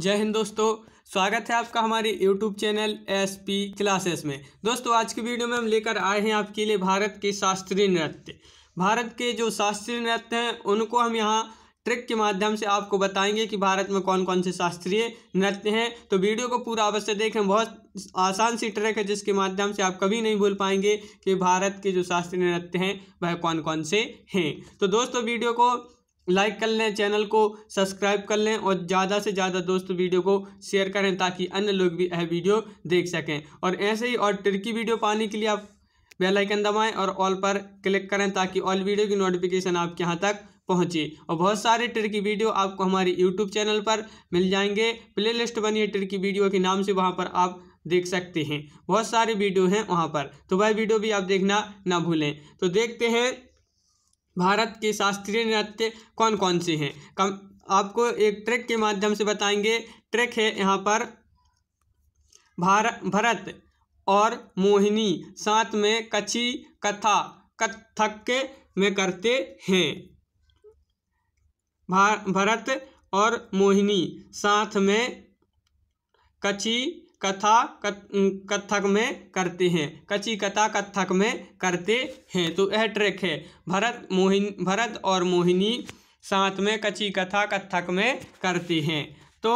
जय हिंद दोस्तों स्वागत है आपका हमारे YouTube channel S P classes में दोस्तों आज की वीडियो में हम लेकर आए हैं आपके लिए भारत के शास्त्रीय नृत्य भारत के जो शास्त्रीय नृत्य हैं उनको हम यहाँ ट्रिक के माध्यम से आपको बताएंगे कि भारत में कौन कौन से शास्त्रीय नृत्य हैं तो वीडियो को पूरा अवश्य देखें बहुत आसान सी ट्रिक है जिसके माध्यम से आप कभी नहीं भूल पाएंगे कि भारत के जो शास्त्रीय नृत्य हैं वह कौन कौन से हैं तो दोस्तों वीडियो को लाइक कर लें चैनल को सब्सक्राइब कर लें और ज़्यादा से ज़्यादा दोस्तों वीडियो को शेयर करें ताकि अन्य लोग भी यह वीडियो देख सकें और ऐसे ही और ट्रिकी वीडियो पाने के लिए आप बेल आइकन दबाएं और ऑल पर क्लिक करें ताकि ऑल वीडियो की नोटिफिकेशन आपके यहाँ तक पहुँचे और बहुत सारे ट्रिकी वीडियो आपको हमारे यूट्यूब चैनल पर मिल जाएंगे प्ले लिस्ट बनिए ट्रिकी वीडियो के नाम से वहाँ पर आप देख सकते हैं बहुत सारे वीडियो हैं वहाँ पर तो वह वीडियो भी आप देखना ना भूलें तो देखते हैं भारत के शास्त्रीय नृत्य कौन कौन से हैं कम आपको एक ट्रैक के माध्यम से बताएंगे ट्रैक है यहाँ पर भार भरत और मोहिनी साथ में कच्ची कथा कथक में करते हैं भा, भरत और मोहिनी साथ में कच्छी कथा कथक में करते हैं कची कथा कथक में करते हैं तो यह ट्रैक है भरत मोहिन भरत और मोहिनी साथ में कची कथा कथक में करते हैं तो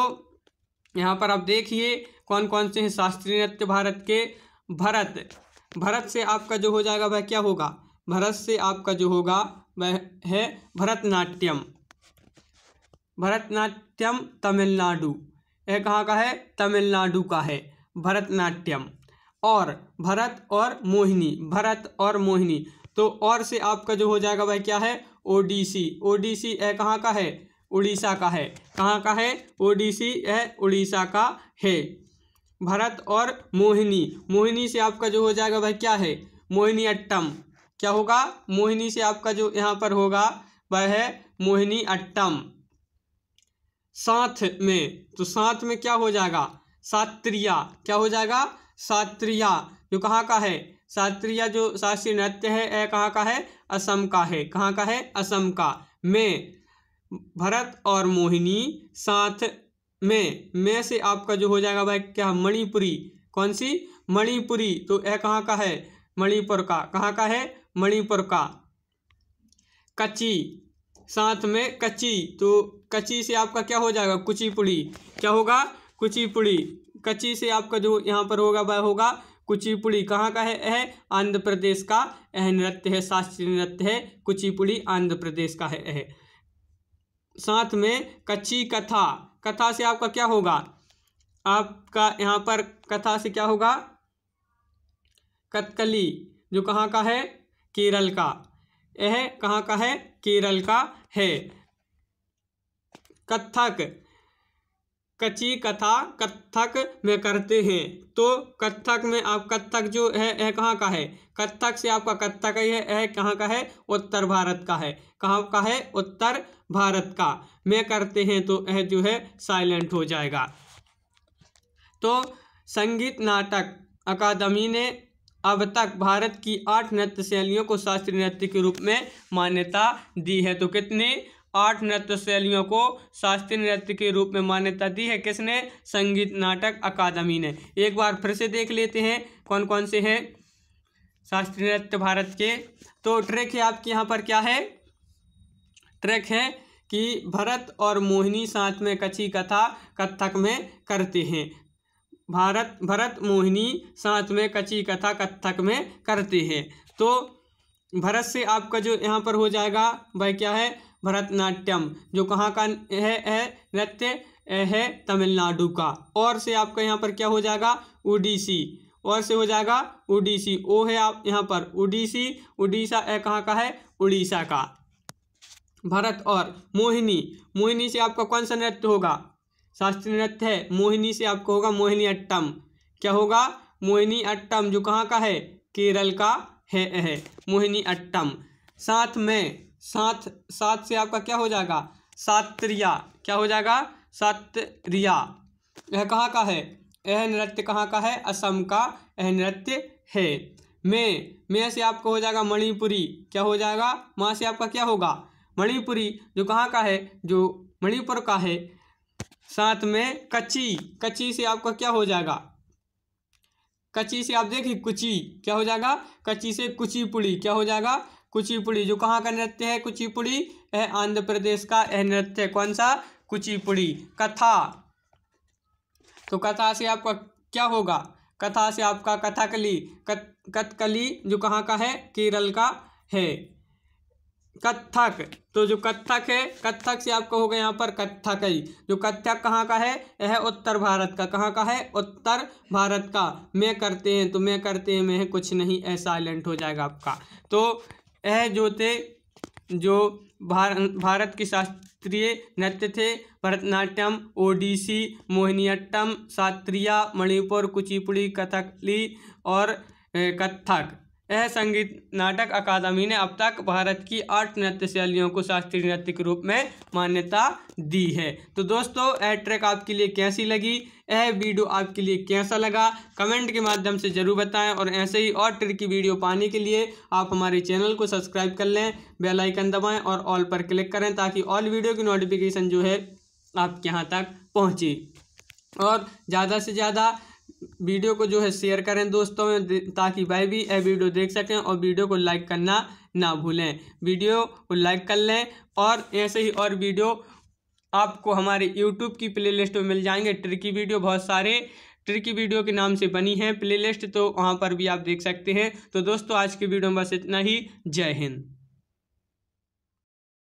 यहाँ पर आप देखिए कौन कौन से हैं शास्त्रीय नृत्य भारत के भरत भरत से आपका जो हो जाएगा वह क्या होगा भरत से आपका जो होगा वह है भरतनाट्यम भरतनाट्यम तमिलनाडु यह कहाँ का है तमिलनाडु का है भरतनाट्यम और भरत और मोहिनी भरत और मोहिनी तो और से आपका जो हो जाएगा वह क्या है ओडीसी ओडीसी यह कहाँ का है उड़ीसा का है कहाँ का है ओडीसी यह उड़ीसा का है भरत और मोहिनी मोहिनी से आपका जो हो जाएगा वह क्या है मोहिनी अट्टम क्या होगा मोहिनी से आपका जो यहाँ पर होगा वह है मोहिनी अट्टम साथ में तो साथ में क्या हो जाएगा सात्रिया क्या हो जाएगा सात्रिया जो कहाँ का है सात्रिया जो शास्त्रीय नृत्य है यह कहाँ का है असम का है कहाँ का है असम का में भरत और मोहिनी साथ में में से आपका जो हो जाएगा भाई क्या मणिपुरी कौन सी मणिपुरी तो यह कहाँ का है मणिपुर का कहाँ का है मणिपुर का कच्ची साथ में कच्ची तो कच्ची से आपका क्या हो जाएगा कुचीपुड़ी क्या होगा कुचीपुड़ी कच्ची से आपका जो यहाँ पर होगा वह होगा कुचीपुड़ी कहाँ का है यह आंध्र प्रदेश का यह नृत्य है शास्त्रीय नृत्य है कुचीपुड़ी आंध्र प्रदेश का है यह साथ में कच्ची कथा कथा से आपका क्या होगा आपका यहाँ पर कथा से क्या होगा कथकली जो कहाँ का है केरल का यह कहाँ का है केरल का है कथक कच्ची कथा कथक में करते हैं तो कथक में आप कथक जो है यह कहाँ का है कथक से आपका कथक है यह कहाँ का है उत्तर भारत का है कहाँ का है उत्तर भारत का में करते हैं तो यह जो है साइलेंट हो जाएगा तो संगीत नाटक अकादमी ने अब तक भारत की आठ नृत्य शैलियों को शास्त्रीय नृत्य के रूप में मान्यता दी है तो कितने आठ नृत्य शैलियों को शास्त्रीय नृत्य के रूप में मान्यता दी है किसने संगीत नाटक अकादमी ने एक बार फिर से देख लेते हैं कौन कौन से हैं शास्त्रीय नृत्य भारत के तो ट्रैक है आपके यहाँ पर क्या है ट्रैक है कि भरत और मोहिनी साथ में कची कथा कथक में करते हैं भारत भरत मोहिनी साथ में कची कथा कथक में करते हैं तो भरत से आपका जो यहाँ पर हो जाएगा वह क्या है भरतनाट्यम जो कहाँ का है है नृत्य है तमिलनाडु का और से आपका यहाँ पर क्या हो जाएगा उडीसी और से हो जाएगा उडीसी ओ है आप यहाँ पर उडीसी उड़ीसा कहाँ का है उड़ीसा का भरत और मोहिनी मोहिनी से आपका कौन सा नृत्य होगा शास्त्रीय नृत्य है मोहिनी से आपको होगा मोहिनी अट्टम क्या होगा मोहिनी अट्टम जो कहाँ का है केरल का है है मोहिनी अट्टम साथ में साथ साथ से आपका क्या हो जाएगा सात्रिया क्या हो जाएगा सात्रिया यह कहाँ का है यह नृत्य कहाँ का है असम का यह नृत्य है मैं मैं से आपको हो जाएगा मणिपुरी क्या हो जाएगा माँ से आपका क्या होगा मणिपुरी जो कहाँ का है जो मणिपुर का है साथ में कच्ची कच्ची से आपका क्या हो जाएगा कच्ची से आप देखिए कुची क्या हो जाएगा कच्ची से कुचीपुड़ी क्या हो जाएगा कुचीपुड़ी जो कहाँ का नृत्य है कुचीपुड़ी यह आंध्र प्रदेश का यह नृत्य कौन सा कुचीपुड़ी कथा तो कथा से आपका क्या होगा कथा से आपका कथकली कथकली जो कहाँ का है केरल का है कत्थक तो जो कत्थक है कत्थक से आपको होगा यहाँ पर कत्थक ही जो कत्थक कहाँ का है यह उत्तर भारत का कहाँ का है उत्तर भारत का मैं करते हैं तो मैं करते हैं मैं कुछ नहीं साइलेंट हो जाएगा आपका तो यह जो थे जो भार, भारत के शास्त्रीय नृत्य थे भरतनाट्यम ओडिसी मोहिनीअट्टम शास्त्रीय मणिपुर कुचिपुड़ी कथकली और कत्थक यह संगीत नाटक अकादमी ने अब तक भारत की आठ नृत्य शैलियों को शास्त्रीय नृत्य के रूप में मान्यता दी है तो दोस्तों यह ट्रैक आपके लिए कैसी लगी यह वीडियो आपके लिए कैसा लगा कमेंट के माध्यम से ज़रूर बताएं और ऐसे ही और ट्रिक की वीडियो पाने के लिए आप हमारे चैनल को सब्सक्राइब कर लें बेल आइकन दबाएं और ऑल पर क्लिक करें ताकि ऑल वीडियो की नोटिफिकेशन जो है आपके यहाँ तक पहुँचे और ज़्यादा से ज़्यादा वीडियो को जो है शेयर करें दोस्तों में ताकि भाई भी यह वीडियो देख सकें और वीडियो को लाइक करना ना भूलें वीडियो को लाइक कर लें और ऐसे ही और वीडियो आपको हमारे यूट्यूब की प्लेलिस्ट में मिल जाएंगे ट्रिकी वीडियो बहुत सारे ट्रिकी वीडियो के नाम से बनी है प्लेलिस्ट तो वहाँ पर भी आप देख सकते हैं तो दोस्तों आज की वीडियो में बस इतना ही जय हिंद